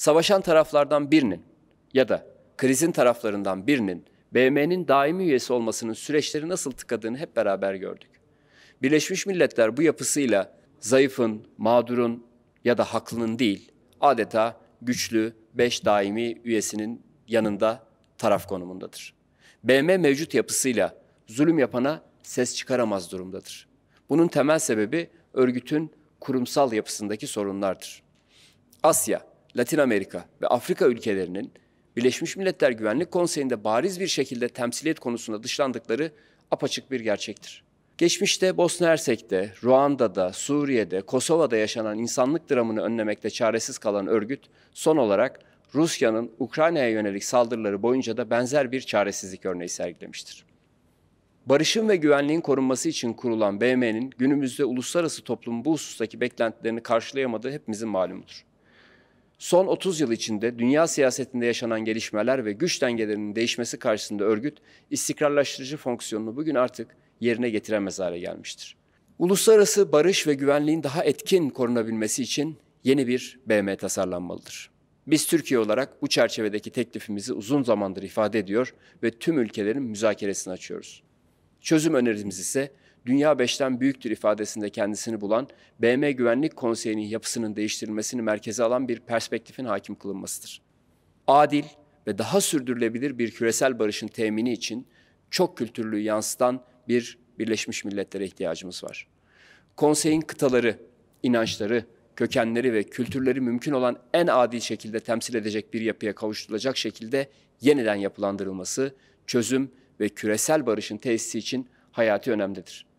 savaşan taraflardan birinin ya da krizin taraflarından birinin BM'nin daimi üyesi olmasının süreçleri nasıl tıkadığını hep beraber gördük. Birleşmiş Milletler bu yapısıyla zayıfın, mağdurun ya da haklının değil, adeta güçlü 5 daimi üyesinin yanında taraf konumundadır. BM mevcut yapısıyla zulüm yapana ses çıkaramaz durumdadır. Bunun temel sebebi örgütün kurumsal yapısındaki sorunlardır. Asya, Latin Amerika ve Afrika ülkelerinin Birleşmiş Milletler Güvenlik Konseyi'nde bariz bir şekilde temsiliyet konusunda dışlandıkları apaçık bir gerçektir. Geçmişte Bosna Hersek'te, Ruanda'da, Suriye'de, Kosova'da yaşanan insanlık dramını önlemekte çaresiz kalan örgüt son olarak Rusya'nın Ukrayna'ya yönelik saldırıları boyunca da benzer bir çaresizlik örneği sergilemiştir. Barışın ve güvenliğin korunması için kurulan BM'nin günümüzde uluslararası toplumun bu husustaki beklentilerini karşılayamadığı hepimizin malumudur. Son 30 yıl içinde dünya siyasetinde yaşanan gelişmeler ve güç dengelerinin değişmesi karşısında örgüt istikrarlaştırıcı fonksiyonunu bugün artık yerine getiremez hale gelmiştir. Uluslararası barış ve güvenliğin daha etkin korunabilmesi için yeni bir BM tasarlanmalıdır. Biz Türkiye olarak bu çerçevedeki teklifimizi uzun zamandır ifade ediyor ve tüm ülkelerin müzakeresini açıyoruz. Çözüm önerimiz ise dünya beşten büyüktür ifadesinde kendisini bulan BM Güvenlik Konseyi'nin yapısının değiştirilmesini merkeze alan bir perspektifin hakim kılınmasıdır. Adil ve daha sürdürülebilir bir küresel barışın temini için çok kültürlü yansıtan bir Birleşmiş Milletler'e ihtiyacımız var. Konseyin kıtaları, inançları, kökenleri ve kültürleri mümkün olan en adil şekilde temsil edecek bir yapıya kavuşturulacak şekilde yeniden yapılandırılması, çözüm ve küresel barışın tesisi için hayati önemlidir.